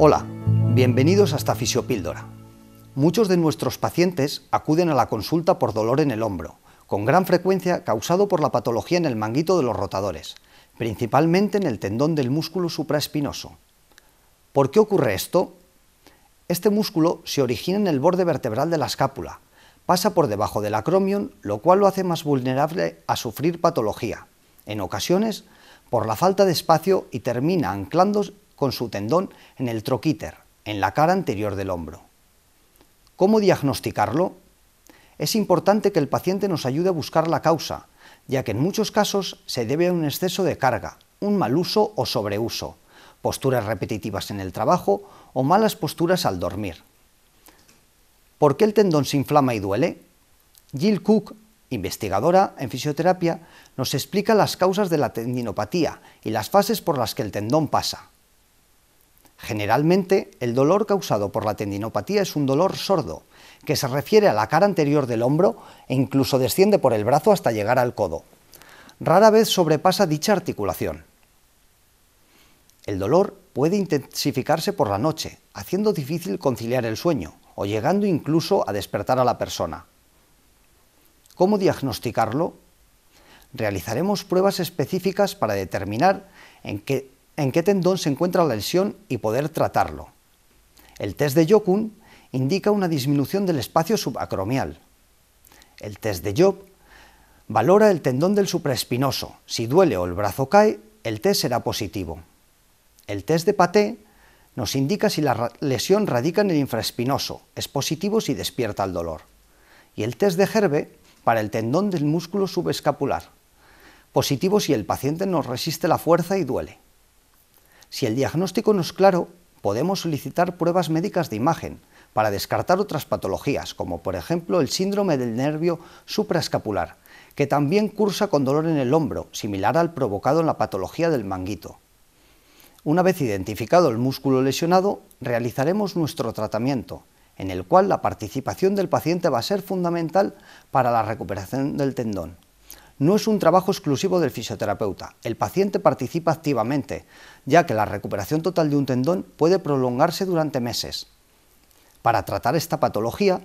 Hola, bienvenidos hasta Fisiopíldora. Muchos de nuestros pacientes acuden a la consulta por dolor en el hombro, con gran frecuencia causado por la patología en el manguito de los rotadores, principalmente en el tendón del músculo supraespinoso. ¿Por qué ocurre esto? Este músculo se origina en el borde vertebral de la escápula, pasa por debajo del acromion, lo cual lo hace más vulnerable a sufrir patología, en ocasiones por la falta de espacio y termina anclando con su tendón en el troquíter, en la cara anterior del hombro. ¿Cómo diagnosticarlo? Es importante que el paciente nos ayude a buscar la causa, ya que en muchos casos se debe a un exceso de carga, un mal uso o sobreuso, posturas repetitivas en el trabajo o malas posturas al dormir. ¿Por qué el tendón se inflama y duele? Jill Cook, investigadora en fisioterapia, nos explica las causas de la tendinopatía y las fases por las que el tendón pasa. Generalmente, el dolor causado por la tendinopatía es un dolor sordo, que se refiere a la cara anterior del hombro e incluso desciende por el brazo hasta llegar al codo. Rara vez sobrepasa dicha articulación. El dolor puede intensificarse por la noche, haciendo difícil conciliar el sueño o llegando incluso a despertar a la persona. ¿Cómo diagnosticarlo? Realizaremos pruebas específicas para determinar en qué en qué tendón se encuentra la lesión y poder tratarlo. El test de Jokun indica una disminución del espacio subacromial. El test de Job valora el tendón del supraespinoso. Si duele o el brazo cae, el test será positivo. El test de Paté nos indica si la lesión radica en el infraespinoso, es positivo si despierta el dolor. Y el test de Gerbe para el tendón del músculo subescapular, positivo si el paciente no resiste la fuerza y duele. Si el diagnóstico no es claro, podemos solicitar pruebas médicas de imagen para descartar otras patologías, como por ejemplo el síndrome del nervio supraescapular, que también cursa con dolor en el hombro, similar al provocado en la patología del manguito. Una vez identificado el músculo lesionado, realizaremos nuestro tratamiento, en el cual la participación del paciente va a ser fundamental para la recuperación del tendón no es un trabajo exclusivo del fisioterapeuta. El paciente participa activamente, ya que la recuperación total de un tendón puede prolongarse durante meses. Para tratar esta patología,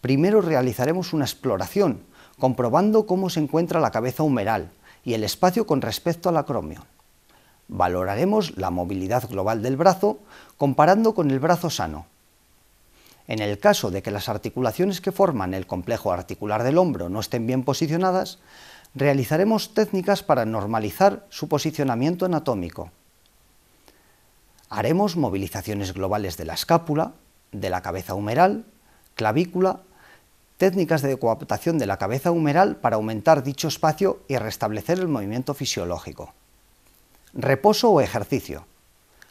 primero realizaremos una exploración, comprobando cómo se encuentra la cabeza humeral y el espacio con respecto al acromio. Valoraremos la movilidad global del brazo comparando con el brazo sano en el caso de que las articulaciones que forman el complejo articular del hombro no estén bien posicionadas, realizaremos técnicas para normalizar su posicionamiento anatómico. Haremos movilizaciones globales de la escápula, de la cabeza humeral, clavícula, técnicas de coaptación de la cabeza humeral para aumentar dicho espacio y restablecer el movimiento fisiológico. Reposo o ejercicio.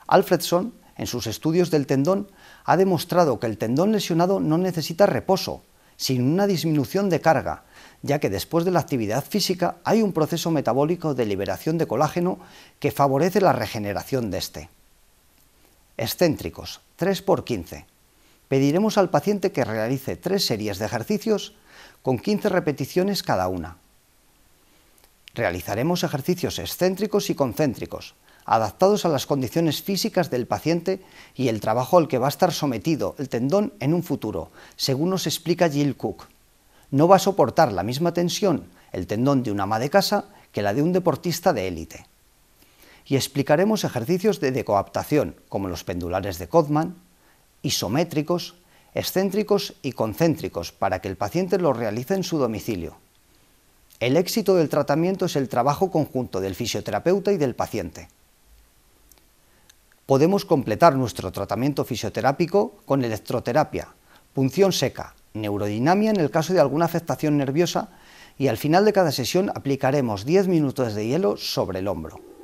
Alfredson, en sus estudios del tendón, ha demostrado que el tendón lesionado no necesita reposo, sino una disminución de carga, ya que después de la actividad física hay un proceso metabólico de liberación de colágeno que favorece la regeneración de este. Excéntricos, 3x15. Pediremos al paciente que realice tres series de ejercicios con 15 repeticiones cada una. Realizaremos ejercicios excéntricos y concéntricos, adaptados a las condiciones físicas del paciente y el trabajo al que va a estar sometido el tendón en un futuro, según nos explica Jill Cook. No va a soportar la misma tensión el tendón de una ama de casa que la de un deportista de élite. Y explicaremos ejercicios de decoaptación, como los pendulares de Codman, isométricos, excéntricos y concéntricos, para que el paciente los realice en su domicilio. El éxito del tratamiento es el trabajo conjunto del fisioterapeuta y del paciente podemos completar nuestro tratamiento fisioterápico con electroterapia, punción seca, neurodinamia en el caso de alguna afectación nerviosa y al final de cada sesión aplicaremos 10 minutos de hielo sobre el hombro.